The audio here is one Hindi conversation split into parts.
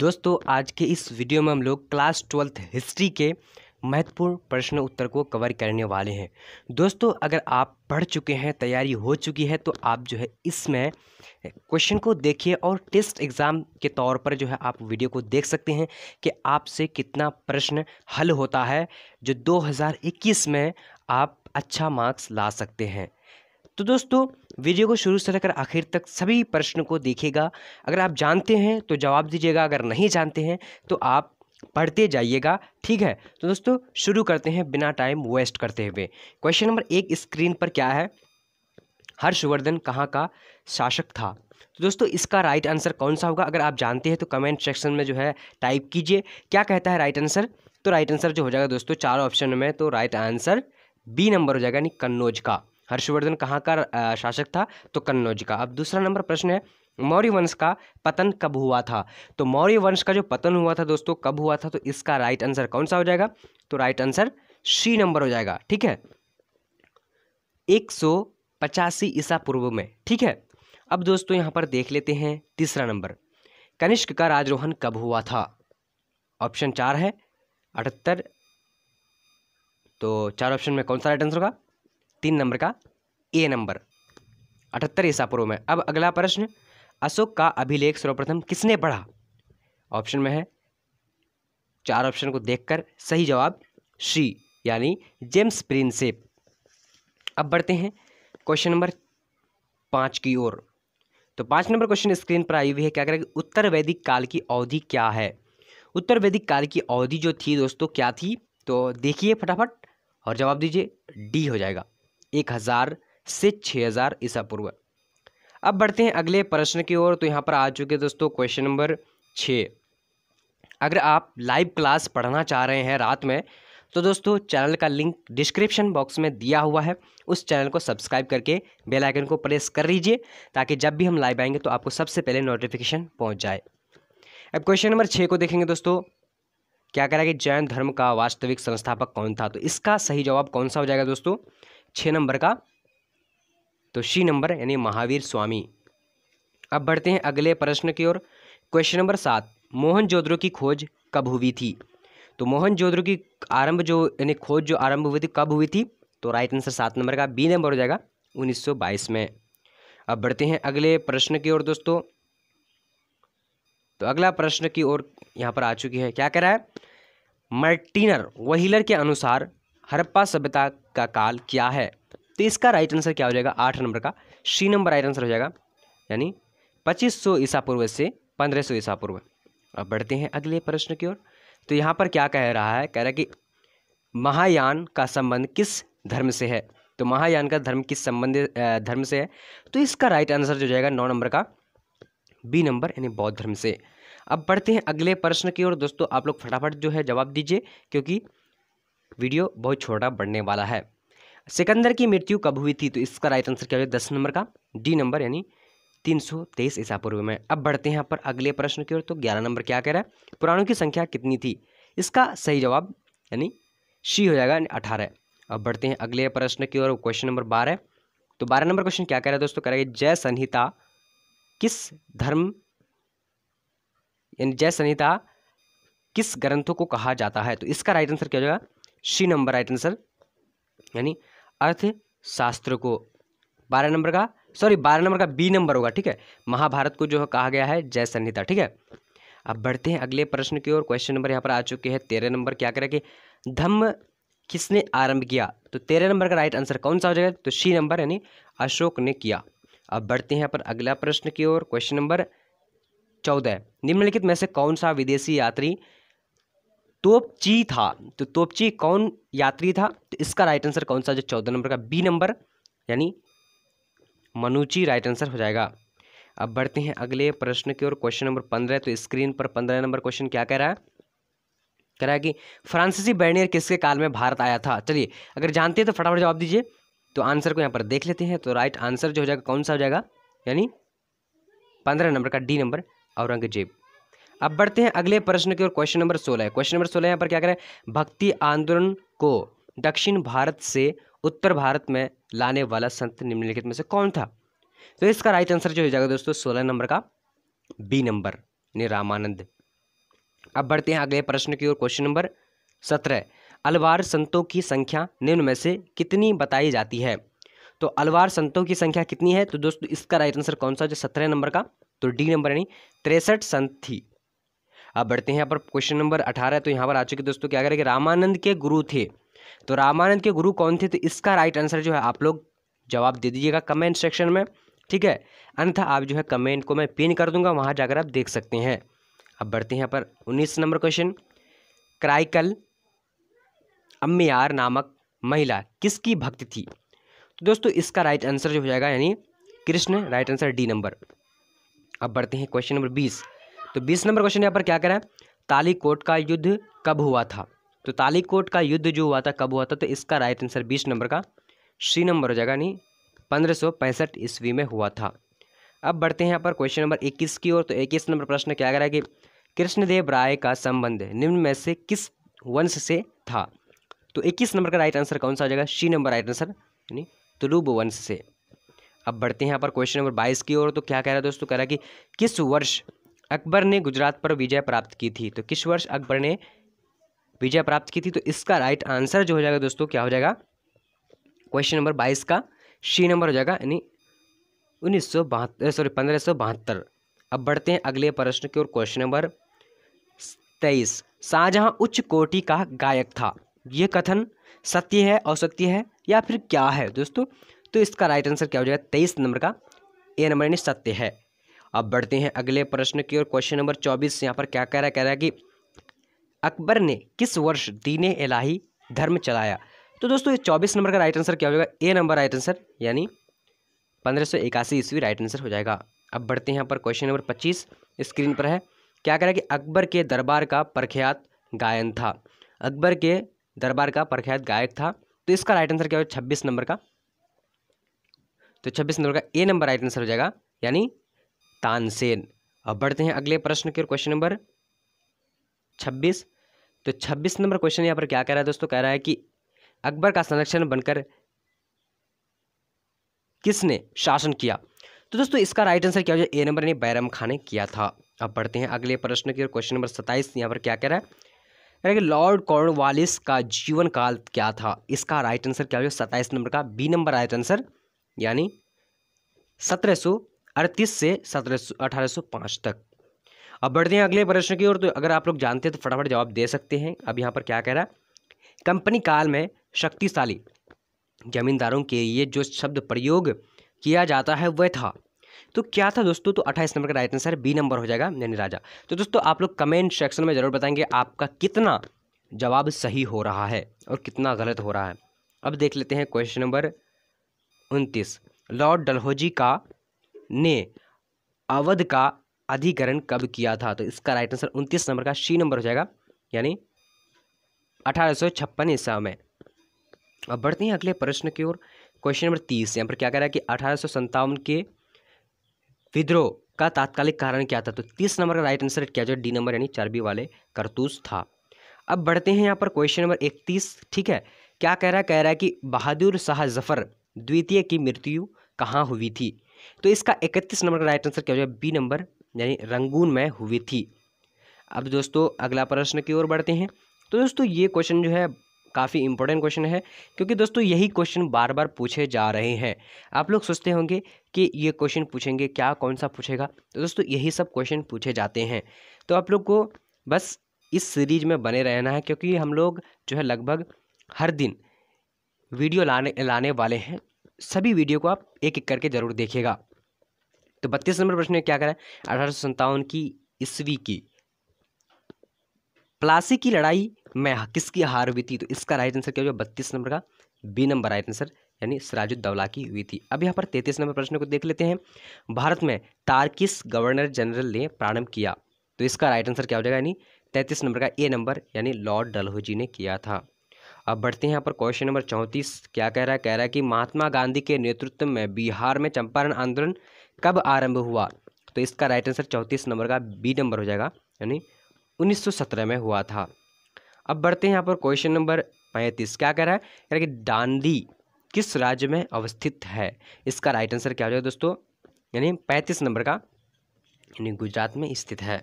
दोस्तों आज के इस वीडियो में हम लोग क्लास ट्वेल्थ हिस्ट्री के महत्वपूर्ण प्रश्न उत्तर को कवर करने वाले हैं दोस्तों अगर आप पढ़ चुके हैं तैयारी हो चुकी है तो आप जो है इसमें क्वेश्चन को देखिए और टेस्ट एग्ज़ाम के तौर पर जो है आप वीडियो को देख सकते हैं कि आपसे कितना प्रश्न हल होता है जो 2021 में आप अच्छा मार्क्स ला सकते हैं तो दोस्तों वीडियो को शुरू से लेकर आखिर तक सभी प्रश्न को देखेगा अगर आप जानते हैं तो जवाब दीजिएगा अगर नहीं जानते हैं तो आप पढ़ते जाइएगा ठीक है तो दोस्तों शुरू करते हैं बिना टाइम वेस्ट करते हुए क्वेश्चन नंबर एक स्क्रीन पर क्या है हर्षवर्धन कहाँ का शासक था तो दोस्तों इसका राइट आंसर कौन सा होगा अगर आप जानते हैं तो कमेंट सेक्शन में जो है टाइप कीजिए क्या कहता है राइट आंसर तो राइट आंसर जो हो जाएगा दोस्तों चार ऑप्शन में तो राइट आंसर बी नंबर हो जाएगा यानी कन्नौज का हर्षवर्धन कहाँ का शासक था तो कन्नौज का अब दूसरा नंबर प्रश्न है मौर्य वंश का पतन कब हुआ था तो मौर्य वंश का जो पतन हुआ था दोस्तों कब हुआ था तो इसका राइट आंसर कौन सा हो जाएगा तो राइट आंसर सी नंबर हो जाएगा ठीक है एक सौ पचासी ईसा पूर्व में ठीक है अब दोस्तों यहाँ पर देख लेते हैं तीसरा नंबर कनिष्क का राजरोहन कब हुआ था ऑप्शन चार है अठहत्तर तो चार ऑप्शन में कौन सा राइट आंसर होगा तीन नंबर का ए नंबर अठहत्तर ईसा पूर्व में अब अगला प्रश्न अशोक का अभिलेख सर्वप्रथम किसने पढ़ा ऑप्शन में है चार ऑप्शन को देखकर सही जवाब श्री यानी जेम्स प्रिंसेप अब बढ़ते हैं क्वेश्चन नंबर पाँच की ओर तो पाँच नंबर क्वेश्चन स्क्रीन पर आई हुई है क्या करेगा उत्तर वैदिक काल की अवधि क्या है उत्तर वैदिक काल की अवधि जो थी दोस्तों क्या थी तो देखिए फटाफट और जवाब दीजिए डी हो जाएगा एक हज़ार से छः हज़ार ईसा पूर्व अब बढ़ते हैं अगले प्रश्न की ओर तो यहाँ पर आ चुके दोस्तों क्वेश्चन नंबर छः अगर आप लाइव क्लास पढ़ना चाह रहे हैं रात में तो दोस्तों चैनल का लिंक डिस्क्रिप्शन बॉक्स में दिया हुआ है उस चैनल को सब्सक्राइब करके बेल आइकन को प्रेस कर लीजिए ताकि जब भी हम लाइव आएंगे तो आपको सबसे पहले नोटिफिकेशन पहुंच जाए अब क्वेश्चन नंबर छः को देखेंगे दोस्तों क्या कह कि जैन धर्म का वास्तविक संस्थापक कौन था तो इसका सही जवाब कौन सा हो जाएगा दोस्तों छः नंबर का तो सी नंबर यानी महावीर स्वामी अब बढ़ते हैं अगले प्रश्न की ओर क्वेश्चन नंबर सात मोहन जोदड़ो की खोज कब हुई थी तो मोहन जोदड़ो की आरंभ जो यानी खोज जो आरंभ हुई थी कब हुई थी तो राइट आंसर सात नंबर का बी नंबर हो जाएगा 1922 में अब बढ़ते हैं अगले प्रश्न की ओर दोस्तों तो अगला प्रश्न की ओर यहाँ पर आ चुकी है क्या कह रहा है मर्टिनर वहीलर के अनुसार हरप्पा सभ्यता का काल क्या है तो इसका राइट आंसर क्या हो जाएगा आठ नंबर का सी नंबर राइट आंसर हो जाएगा यानी पच्चीस सौ ईसा पूर्व से पंद्रह सौ ईसा पूर्व अब बढ़ते हैं अगले प्रश्न की ओर तो यहाँ पर क्या कह रहा है कह रहा है कि महायान का संबंध किस धर्म से है तो महायान का धर्म किस संबंध धर्म से है तो इसका राइट आंसर जो जाएगा नौ नंबर का बी नंबर यानी बौद्ध धर्म से अब बढ़ते हैं अगले प्रश्न की ओर दोस्तों आप लोग फटाफट जो है जवाब दीजिए क्योंकि वीडियो बहुत छोटा बढ़ने वाला है सिकंदर की मृत्यु कब हुई थी तो इसका राइट आंसर क्या हो जाएगा दस नंबर का डी नंबर यानी तीन सौ तेईस ईसा पूर्व में अब बढ़ते हैं यहाँ पर अगले प्रश्न की ओर तो ग्यारह नंबर क्या कह रहा है पुराणों की संख्या कितनी थी इसका सही जवाब यानी शी हो जाएगा अठारह अब बढ़ते हैं अगले प्रश्न की ओर क्वेश्चन नंबर बारह तो बारह नंबर क्वेश्चन क्या कह रहा है दोस्तों कह रहा है जय संहिता किस धर्म यानी जय संहिता किस ग्रंथों को कहा जाता है तो इसका राइट आंसर क्या हो जाएगा सी नंबर राइट आंसर यानी अर्थशास्त्र को बारह नंबर का सॉरी बारह नंबर का बी नंबर होगा ठीक है महाभारत को जो है कहा गया है जय संहिता ठीक है अब बढ़ते हैं अगले प्रश्न की ओर क्वेश्चन नंबर यहाँ पर आ चुके हैं तेरह नंबर क्या करें कि धम्म किसने आरंभ किया तो तेरह नंबर का राइट आंसर कौन सा हो जाएगा तो सी नंबर यानी अशोक ने किया अब बढ़ते हैं यहाँ पर अगला प्रश्न की ओर क्वेश्चन नंबर चौदह निम्नलिखित में से कौन सा विदेशी यात्री तोपची था तो तोपची कौन यात्री था तो इसका राइट आंसर कौन सा जो चौदह नंबर का बी नंबर यानी मनुची राइट आंसर हो जाएगा अब बढ़ते हैं अगले प्रश्न की ओर क्वेश्चन नंबर पंद्रह तो स्क्रीन पर पंद्रह नंबर क्वेश्चन क्या कह रहा है कह रहा है कि फ्रांसीसी बैनियर किसके काल में भारत आया था चलिए अगर जानते हैं तो फटाफट जवाब दीजिए तो आंसर को यहाँ पर देख लेते हैं तो राइट आंसर जो हो जाएगा कौन सा हो जाएगा यानी पंद्रह नंबर का डी नंबर औरंगजेब अब बढ़ते हैं अगले प्रश्न की ओर क्वेश्चन नंबर सोलह क्वेश्चन नंबर सोलह यहाँ पर क्या करें भक्ति आंदोलन को दक्षिण भारत से उत्तर भारत में लाने वाला संत निम्नलिखित में से कौन था तो इसका राइट आंसर जो हो जाएगा दोस्तों सोलह नंबर का बी नंबर ने रामानंद अब बढ़ते हैं अगले प्रश्न की ओर क्वेश्चन नंबर सत्रह अलवार संतों की संख्या निम्न में से कितनी बताई जाती है तो अलवार संतों की संख्या कितनी है तो दोस्तों इसका राइट आंसर कौन सा जो सत्रह नंबर का तो डी नंबर यानी तिरसठ संत थी अब बढ़ते हैं यहाँ पर क्वेश्चन नंबर अठारह तो यहाँ पर आ चुके दोस्तों क्या करेंगे रामानंद के गुरु थे तो रामानंद के गुरु कौन थे तो इसका राइट आंसर जो है आप लोग जवाब दे दीजिएगा कमेंट सेक्शन में ठीक है अन्यथा आप जो है कमेंट को मैं पिन कर दूंगा वहाँ जाकर आप देख सकते हैं अब बढ़ते हैं यहाँ पर उन्नीस नंबर क्वेश्चन क्राइकल अम्मीआर नामक महिला किसकी भक्त थी तो दोस्तों इसका राइट आंसर जो हो जाएगा यानी Krishna right answer D number अब बढ़ते हैं क्वेश्चन नंबर बीस तो बीस नंबर क्वेश्चन यहाँ पर क्या करें तालीकोट का युद्ध कब हुआ था तो तालीकोट का युद्ध जो हुआ था कब हुआ था तो इसका राइट आंसर बीस नंबर का सी नंबर हो जाएगा यानी पंद्रह सौ पैंसठ ईस्वी में हुआ था अब बढ़ते हैं यहाँ पर क्वेश्चन नंबर इक्कीस की ओर तो इक्कीस नंबर प्रश्न क्या करा कि कृष्णदेव राय का संबंध निम्न में से किस वंश से था तो इक्कीस नंबर का राइट आंसर कौन सा हो जाएगा सी नंबर राइट आंसर यानी तुलुब वंश से अब बढ़ते हैं यहाँ पर क्वेश्चन नंबर बाईस की ओर तो क्या कह रहा है दोस्तों कह रहा है कि किस वर्ष अकबर ने गुजरात पर विजय प्राप्त की थी तो किस वर्ष अकबर ने विजय प्राप्त की थी तो इसका राइट आंसर जो हो जाएगा दोस्तों क्या हो जाएगा क्वेश्चन नंबर बाईस का सी नंबर हो जाएगा यानी उन्नीस सौ बहत्तर सॉरी पंद्रह सौ बहत्तर अब बढ़ते हैं अगले प्रश्न की ओर क्वेश्चन नंबर तेईस शाहजहाँ उच्च कोटि का गायक था यह कथन सत्य है असत्य है या फिर क्या है दोस्तों तो इसका राइट आंसर क्या हो जाएगा तेईस नंबर का ए नंबर यानी सत्य है अब बढ़ते हैं अगले प्रश्न की ओर क्वेश्चन नंबर चौबीस यहाँ पर क्या कह रहा है कह रहा है कि अकबर ने किस वर्ष दीन एलाही धर्म चलाया तो दोस्तों ये चौबीस नंबर का राइट आंसर क्या हो जाएगा ए नंबर राइट आंसर यानी पंद्रह सौ इक्यासी ईस्वी राइट आंसर हो जाएगा अब बढ़ते हैं यहाँ पर क्वेश्चन नंबर पच्चीस स्क्रीन पर है क्या कह रहा है कि अकबर के दरबार का प्रख्यात गायन था अकबर के दरबार का प्रख्यात गायक था तो इसका राइट आंसर क्या होगा छब्बीस नंबर का तो छब्बीस नंबर का ए नंबर राइट आंसर हो जाएगा यानी तानसेन अब बढ़ते हैं अगले प्रश्न के क्वेश्चन नंबर छब्बीस तो छब्बीस नंबर क्वेश्चन यहाँ पर क्या कह रहा है दोस्तों कह रहा है कि अकबर का संरक्षण बनकर किसने शासन किया तो दोस्तों इसका राइट आंसर क्या हो जाए ए नंबर ने बैरम खान ने किया था अब बढ़ते हैं अगले प्रश्न की क्वेश्चन नंबर सत्ताईस यहाँ पर क्या कह रहा है कि लॉर्ड कॉर्नवालिस का जीवन काल क्या था इसका राइट आंसर क्या हो जाए सत्ताईस नंबर का बी नंबर राइट आंसर यानी सत्रह सौ अड़तीस से सत्रह अठारह तक अब बढ़ते हैं अगले प्रश्न की ओर तो अगर आप लोग जानते हैं तो फटाफट जवाब दे सकते हैं अब यहाँ पर क्या कह रहा है कंपनी काल में शक्तिशाली जमींदारों के लिए जो शब्द प्रयोग किया जाता है वह था तो क्या था दोस्तों तो 28 नंबर का राइट आंसर बी नंबर हो जाएगा यानी राजा तो दोस्तों आप लोग कमेंट सेक्शन में ज़रूर बताएंगे आपका कितना जवाब सही हो रहा है और कितना गलत हो रहा है अब देख लेते हैं क्वेश्चन नंबर उनतीस लॉर्ड डलहौजी का ने अवध का अधिकरण कब किया था तो इसका राइट आंसर उनतीस नंबर का सी नंबर हो जाएगा यानी अठारह सौ छप्पन ईसा में अब बढ़ते हैं अगले प्रश्न की ओर क्वेश्चन नंबर तीस यहाँ पर क्या कह रहा है कि अठारह के विद्रोह का तात्कालिक कारण क्या था तो तीस नंबर का राइट आंसर क्या जो डी नंबर यानी चर्बी वाले करतूस था अब बढ़ते हैं यहाँ पर क्वेश्चन नंबर इकतीस ठीक है क्या कह रहा है कह रहा है कि बहादुर शाह जफर द्वितीय की मृत्यु कहाँ हुई थी तो इसका इकतीस नंबर का राइट आंसर क्या हो जाएगा बी नंबर यानी रंगून में हुई थी अब दोस्तों अगला प्रश्न की ओर बढ़ते हैं तो दोस्तों ये क्वेश्चन जो है काफ़ी इंपॉर्टेंट क्वेश्चन है क्योंकि दोस्तों यही क्वेश्चन बार बार पूछे जा रहे हैं आप लोग सोचते होंगे कि ये क्वेश्चन पूछेंगे क्या कौन सा पूछेगा तो दोस्तों यही सब क्वेश्चन पूछे जाते हैं तो आप लोग को बस इस सीरीज में बने रहना है क्योंकि हम लोग जो है लगभग हर दिन वीडियो लाने लाने वाले हैं सभी वीडियो को आप एक एक करके ज़रूर देखिएगा तो बत्तीस नंबर प्रश्न क्या करें अठारह सौ सत्तावन की ईस्वी की प्लासी की लड़ाई में किसकी हार हुई थी तो इसका राइट आंसर क्या होगा बत्तीस नंबर का बी नंबर राइट आंसर यानी सराजुद्दौला की हुई थी अब यहाँ पर तैतीस नंबर प्रश्न को देख लेते हैं भारत में तारकिस गवर्नर जनरल ने प्रारंभ किया तो इसका राइट आंसर क्या हो जाएगा यानी तैतीस नंबर का ए नंबर यानी लॉर्ड डलहोजी ने किया था अब बढ़ते हैं यहाँ पर क्वेश्चन नंबर चौंतीस क्या कह रहा है कह रहा है कि महात्मा गांधी के नेतृत्व में बिहार में चंपारण आंदोलन कब आरंभ हुआ तो इसका राइट आंसर चौंतीस नंबर का बी नंबर हो जाएगा यानी 1917 में हुआ था अब बढ़ते हैं यहाँ पर क्वेश्चन नंबर पैंतीस क्या कह रहा है कह रहा है कि डांडी किस राज्य में अवस्थित है इसका राइट आंसर क्या हो जाएगा दोस्तों यानी पैंतीस नंबर का यानी गुजरात में स्थित है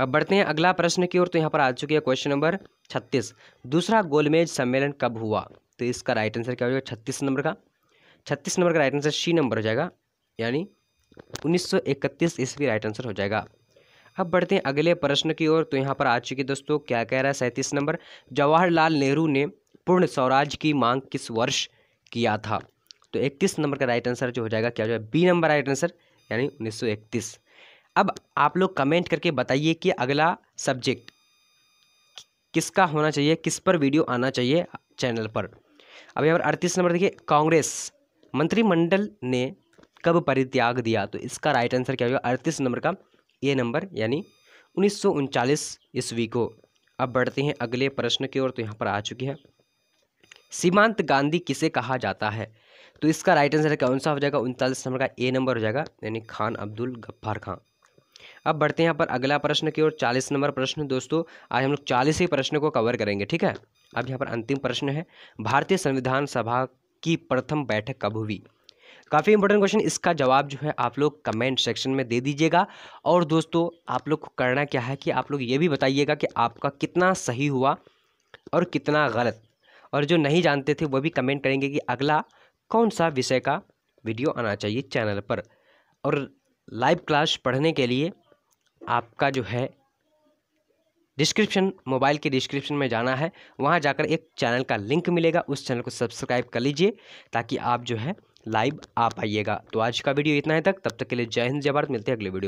अब बढ़ते हैं अगला प्रश्न की ओर तो यहाँ पर आ चुकी है क्वेश्चन नंबर छत्तीस दूसरा गोलमेज सम्मेलन कब हुआ तो इसका राइट आंसर क्या हो जाएगा छत्तीस नंबर का छत्तीस नंबर का राइट आंसर सी नंबर हो जाएगा यानी उन्नीस सौ ईस्वी राइट आंसर हो जाएगा अब बढ़ते हैं अगले प्रश्न की ओर तो यहाँ पर आ चुके दोस्तों क्या कह रहा है सैंतीस नंबर जवाहरलाल नेहरू ने पूर्ण स्वराज की मांग किस वर्ष किया था तो इकतीस नंबर का राइट आंसर जो हो जाएगा क्या हो जाएगा बी नंबर राइट आंसर यानी इकतीस अब आप लोग कमेंट करके बताइए कि अगला सब्जेक्ट किसका होना चाहिए किस पर वीडियो आना चाहिए चैनल पर अब यहाँ पर अड़तीस नंबर देखिए कांग्रेस मंत्रिमंडल ने कब परित्याग दिया तो इसका राइट आंसर क्या होगा अड़तीस नंबर का ए नंबर यानी उन्नीस ईस्वी को अब बढ़ते हैं अगले प्रश्न की ओर तो यहाँ पर आ चुकी है सीमांत गांधी किसे कहा जाता है तो इसका राइट आंसर कौन सा हो जाएगा उनतालीस नंबर का ए नंबर हो जाएगा यानी खान अब्दुल गफ्फार खान अब बढ़ते हैं यहाँ पर अगला प्रश्न की ओर चालीस नंबर प्रश्न दोस्तों आज हम लोग चालीस ही प्रश्न को कवर करेंगे ठीक है अब यहाँ पर अंतिम प्रश्न है भारतीय संविधान सभा की प्रथम बैठक कब हुई काफ़ी इंपॉर्टेंट क्वेश्चन इसका जवाब जो है आप लोग कमेंट सेक्शन में दे दीजिएगा और दोस्तों आप लोग को करना क्या है कि आप लोग ये भी बताइएगा कि आपका कितना सही हुआ और कितना गलत और जो नहीं जानते थे वो भी कमेंट करेंगे कि अगला कौन सा विषय का वीडियो आना चाहिए चैनल पर और लाइव क्लास पढ़ने के लिए आपका जो है डिस्क्रिप्शन मोबाइल के डिस्क्रिप्शन में जाना है वहाँ जाकर एक चैनल का लिंक मिलेगा उस चैनल को सब्सक्राइब कर लीजिए ताकि आप जो है लाइव आ पाइएगा तो आज का वीडियो इतना ही तक तब तक के लिए जय हिंद जय भारत मिलते हैं अगले वीडियो